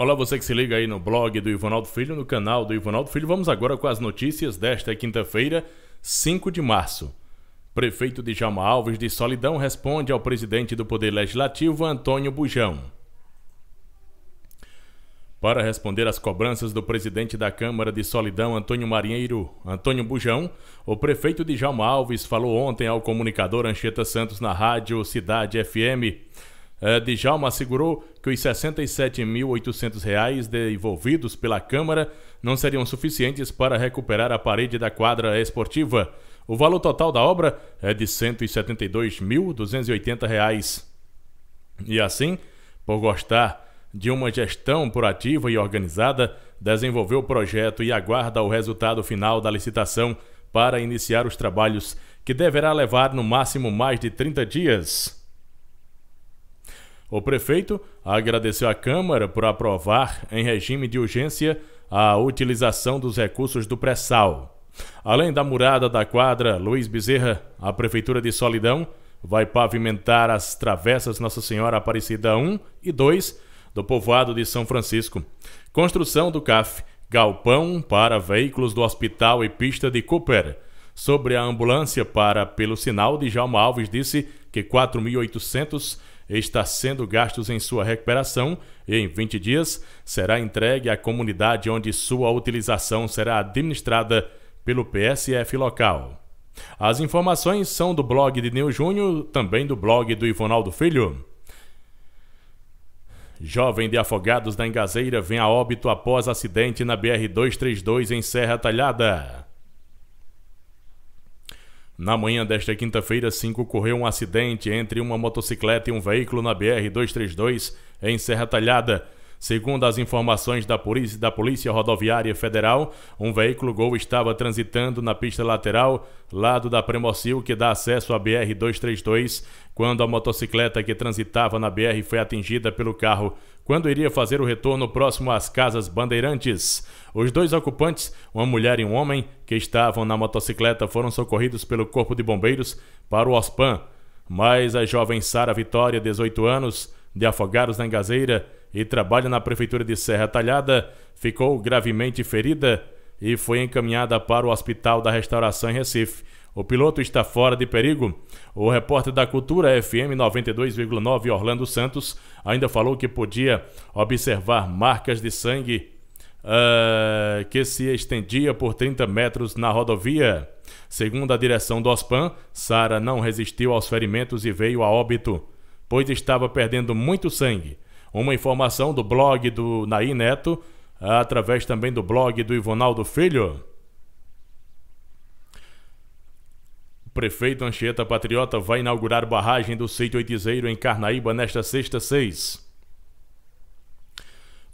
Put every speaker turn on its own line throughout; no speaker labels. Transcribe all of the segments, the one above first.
Olá, você que se liga aí no blog do Ivanaldo Filho, no canal do Ivanaldo Filho. Vamos agora com as notícias desta quinta-feira, 5 de março. Prefeito de Jama Alves de Solidão responde ao presidente do Poder Legislativo, Antônio Bujão. Para responder às cobranças do presidente da Câmara de Solidão, Antônio Marinheiro, Antônio Bujão, o prefeito de Jama Alves falou ontem ao comunicador Anchieta Santos na rádio Cidade FM. É, Djalma assegurou que os 67.800 reais devolvidos pela Câmara não seriam suficientes para recuperar a parede da quadra esportiva. O valor total da obra é de R$ 172.280. E assim, por gostar de uma gestão proativa e organizada, desenvolveu o projeto e aguarda o resultado final da licitação para iniciar os trabalhos, que deverá levar no máximo mais de 30 dias. O prefeito agradeceu à Câmara por aprovar, em regime de urgência, a utilização dos recursos do pré-sal. Além da murada da quadra Luiz Bezerra, a Prefeitura de Solidão vai pavimentar as travessas Nossa Senhora Aparecida 1 e 2 do povoado de São Francisco. Construção do CAF, galpão para veículos do hospital e pista de Cooper. Sobre a ambulância para Pelo Sinal, de Jalma Alves disse que 4.800 está sendo gastos em sua recuperação e em 20 dias será entregue à comunidade onde sua utilização será administrada pelo PSF local. As informações são do blog de Neu Júnior, também do blog do Ivonaldo Filho. Jovem de Afogados da Engazeira vem a óbito após acidente na BR-232 em Serra Talhada. Na manhã desta quinta-feira, 5, ocorreu um acidente entre uma motocicleta e um veículo na BR-232, em Serra Talhada. Segundo as informações da polícia, da polícia, Rodoviária Federal, um veículo Gol estava transitando na pista lateral, lado da Premocil, que dá acesso à BR-232, quando a motocicleta que transitava na BR foi atingida pelo carro quando iria fazer o retorno próximo às casas Bandeirantes. Os dois ocupantes, uma mulher e um homem, que estavam na motocicleta foram socorridos pelo Corpo de Bombeiros para o OSPAN. Mas a jovem Sara Vitória, 18 anos, de Afogados na Engazeira e trabalha na Prefeitura de Serra Talhada, ficou gravemente ferida e foi encaminhada para o Hospital da Restauração em Recife. O piloto está fora de perigo. O repórter da Cultura FM 92,9, Orlando Santos, ainda falou que podia observar marcas de sangue uh, que se estendia por 30 metros na rodovia. Segundo a direção do OSPAN, Sara não resistiu aos ferimentos e veio a óbito pois estava perdendo muito sangue. Uma informação do blog do Nair Neto, através também do blog do Ivonaldo Filho. Prefeito Anchieta Patriota vai inaugurar barragem do sítio Oitizeiro em Carnaíba nesta sexta, 6.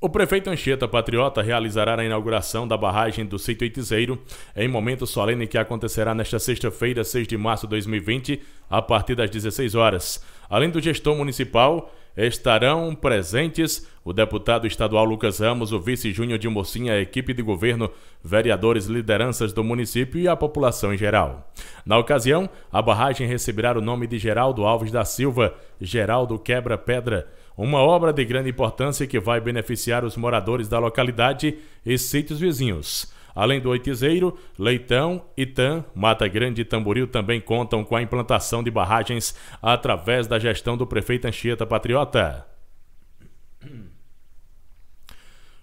O prefeito Anchieta Patriota realizará a inauguração da barragem do sítio Itizeiro em momento solene que acontecerá nesta sexta-feira, 6 de março de 2020, a partir das 16 horas. Além do gestor municipal, estarão presentes o deputado estadual Lucas Ramos, o vice Júnior de Mocinha, a equipe de governo, vereadores, lideranças do município e a população em geral. Na ocasião, a barragem receberá o nome de Geraldo Alves da Silva, Geraldo Quebra Pedra, uma obra de grande importância que vai beneficiar os moradores da localidade e sítios vizinhos. Além do Oitizeiro, Leitão, Itan, Mata Grande e Tamboril também contam com a implantação de barragens através da gestão do prefeito Anchieta Patriota.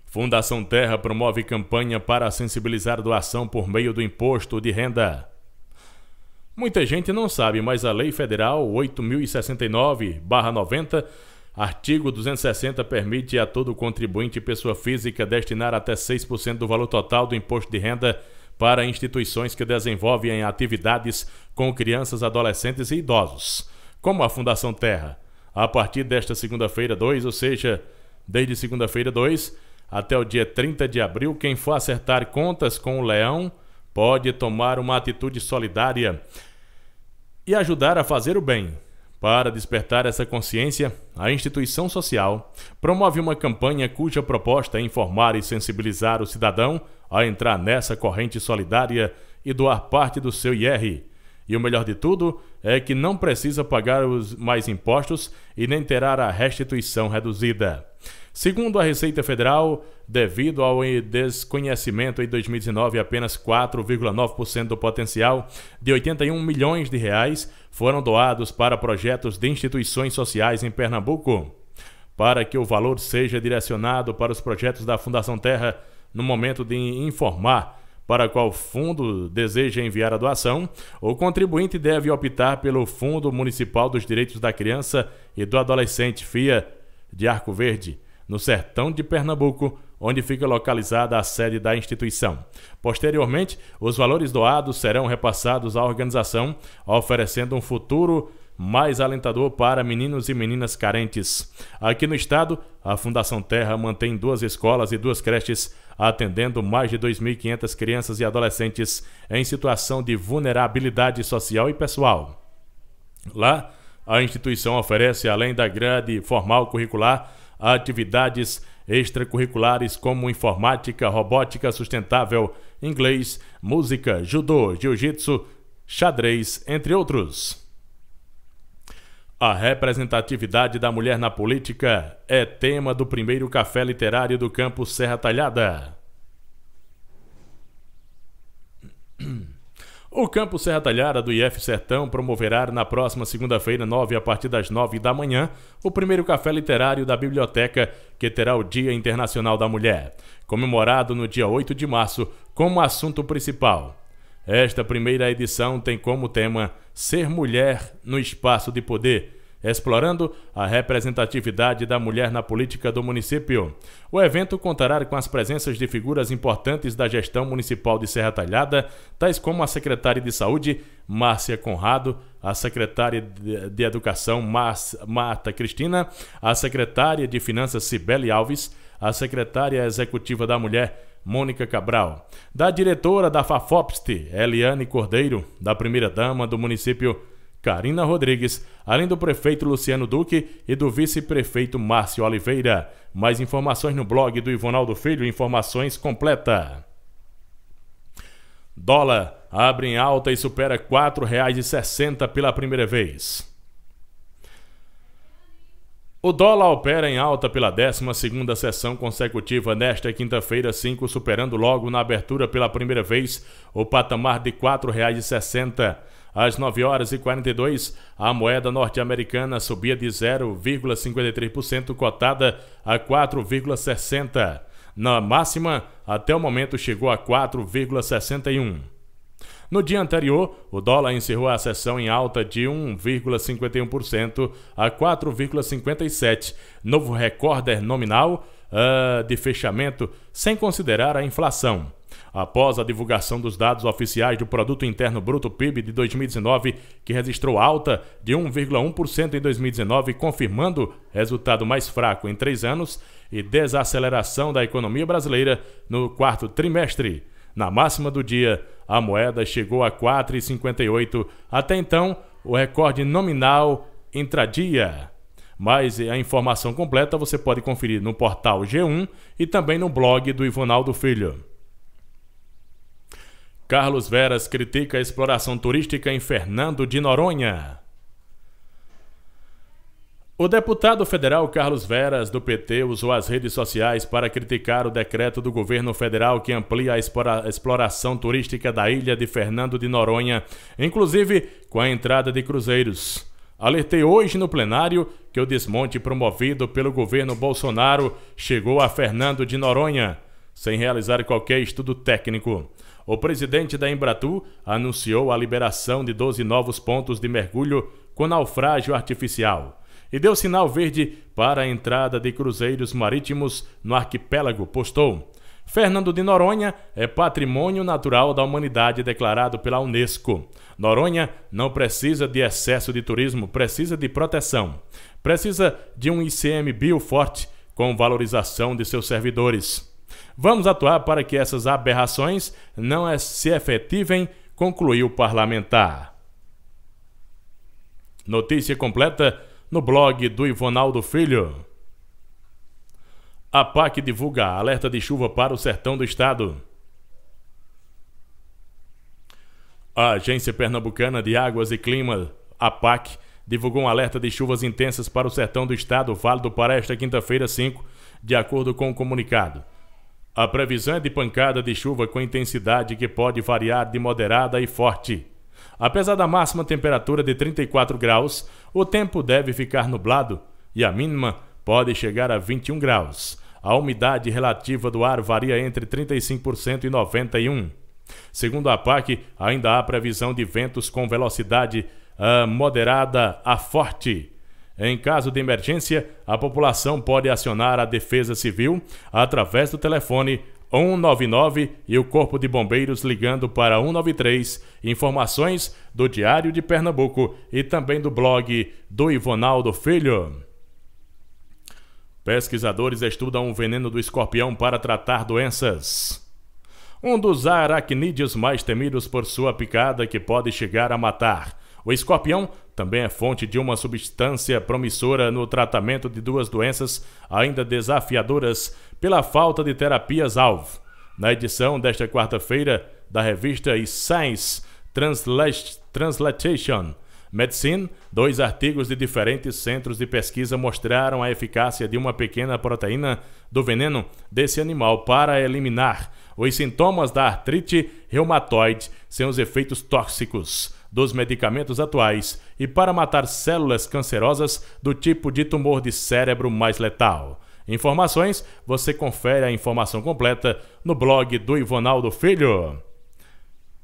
Fundação Terra promove campanha para sensibilizar doação por meio do imposto de renda. Muita gente não sabe, mas a Lei Federal 8069-90 Artigo 260 permite a todo contribuinte pessoa física destinar até 6% do valor total do imposto de renda para instituições que desenvolvem atividades com crianças, adolescentes e idosos, como a Fundação Terra. A partir desta segunda-feira 2, ou seja, desde segunda-feira 2 até o dia 30 de abril, quem for acertar contas com o leão pode tomar uma atitude solidária e ajudar a fazer o bem. Para despertar essa consciência, a instituição social promove uma campanha cuja proposta é informar e sensibilizar o cidadão a entrar nessa corrente solidária e doar parte do seu IR e o melhor de tudo é que não precisa pagar os mais impostos e nem terá a restituição reduzida. Segundo a Receita Federal, devido ao desconhecimento em 2019, apenas 4,9% do potencial de 81 milhões de reais foram doados para projetos de instituições sociais em Pernambuco. Para que o valor seja direcionado para os projetos da Fundação Terra, no momento de informar para qual fundo deseja enviar a doação, o contribuinte deve optar pelo Fundo Municipal dos Direitos da Criança e do Adolescente, FIA, de Arco Verde, no sertão de Pernambuco, onde fica localizada a sede da instituição. Posteriormente, os valores doados serão repassados à organização, oferecendo um futuro mais alentador para meninos e meninas carentes. Aqui no estado, a Fundação Terra mantém duas escolas e duas creches atendendo mais de 2.500 crianças e adolescentes em situação de vulnerabilidade social e pessoal. Lá, a instituição oferece, além da grade formal curricular, atividades extracurriculares como informática, robótica sustentável, inglês, música, judô, jiu-jitsu, xadrez, entre outros. A representatividade da mulher na política é tema do primeiro café literário do campo Serra Talhada. O Campo Serra Talhada do IF Sertão promoverá na próxima segunda-feira, 9, a partir das 9 da manhã, o primeiro café literário da biblioteca, que terá o Dia Internacional da Mulher, comemorado no dia 8 de março, como assunto principal. Esta primeira edição tem como tema Ser Mulher no Espaço de Poder, explorando a representatividade da mulher na política do município. O evento contará com as presenças de figuras importantes da gestão municipal de Serra Talhada, tais como a secretária de Saúde, Márcia Conrado, a secretária de Educação, Marta Cristina, a secretária de Finanças, Cibele Alves, a secretária executiva da Mulher, Mônica Cabral, da diretora da FAFOPST, Eliane Cordeiro, da primeira-dama do município, Karina Rodrigues, além do prefeito Luciano Duque e do vice-prefeito Márcio Oliveira. Mais informações no blog do Ivonaldo Filho, informações completa. Dólar abre em alta e supera R$ 4,60 pela primeira vez. O dólar opera em alta pela 12ª sessão consecutiva nesta quinta-feira 5, superando logo na abertura pela primeira vez o patamar de R$ 4,60. Às 9 horas e 42, a moeda norte-americana subia de 0,53%, cotada a 4,60. Na máxima, até o momento chegou a 4,61. No dia anterior, o dólar encerrou a sessão em alta de 1,51% a 4,57, novo recorde nominal uh, de fechamento sem considerar a inflação. Após a divulgação dos dados oficiais do Produto Interno Bruto PIB de 2019, que registrou alta de 1,1% em 2019, confirmando resultado mais fraco em três anos e desaceleração da economia brasileira no quarto trimestre. Na máxima do dia, a moeda chegou a 4,58. Até então, o recorde nominal intradia. Mas a informação completa você pode conferir no portal G1 e também no blog do Ivonaldo Filho. Carlos Veras critica a exploração turística em Fernando de Noronha. O deputado federal Carlos Veras, do PT, usou as redes sociais para criticar o decreto do governo federal que amplia a exploração turística da ilha de Fernando de Noronha, inclusive com a entrada de cruzeiros. Alertei hoje no plenário que o desmonte promovido pelo governo Bolsonaro chegou a Fernando de Noronha, sem realizar qualquer estudo técnico. O presidente da Embratu anunciou a liberação de 12 novos pontos de mergulho com naufrágio artificial e deu sinal verde para a entrada de cruzeiros marítimos no arquipélago, postou. Fernando de Noronha é patrimônio natural da humanidade declarado pela Unesco. Noronha não precisa de excesso de turismo, precisa de proteção. Precisa de um ICMBio forte, com valorização de seus servidores. Vamos atuar para que essas aberrações não é, se efetivem, concluiu o parlamentar. Notícia completa no blog do Ivonaldo Filho. A PAC divulga alerta de chuva para o sertão do estado. A Agência Pernambucana de Águas e Clima, PAC, divulgou um alerta de chuvas intensas para o sertão do estado, válido para esta quinta-feira, 5, de acordo com o comunicado. A previsão é de pancada de chuva com intensidade que pode variar de moderada e forte. Apesar da máxima temperatura de 34 graus, o tempo deve ficar nublado e a mínima pode chegar a 21 graus. A umidade relativa do ar varia entre 35% e 91%. Segundo a PAC, ainda há previsão de ventos com velocidade uh, moderada a forte. Em caso de emergência, a população pode acionar a Defesa Civil através do telefone 199 e o Corpo de Bombeiros ligando para 193. Informações do Diário de Pernambuco e também do blog do Ivonaldo Filho. Pesquisadores estudam o veneno do escorpião para tratar doenças. Um dos aracnídeos mais temidos por sua picada que pode chegar a matar. O escorpião também é fonte de uma substância promissora no tratamento de duas doenças ainda desafiadoras pela falta de terapias-alvo. Na edição desta quarta-feira da revista Science Translation Medicine, dois artigos de diferentes centros de pesquisa mostraram a eficácia de uma pequena proteína do veneno desse animal para eliminar os sintomas da artrite reumatoide sem os efeitos tóxicos dos medicamentos atuais e para matar células cancerosas do tipo de tumor de cérebro mais letal. Informações, você confere a informação completa no blog do Ivonaldo Filho.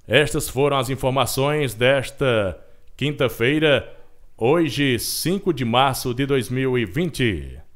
Estas foram as informações desta quinta-feira, hoje, 5 de março de 2020.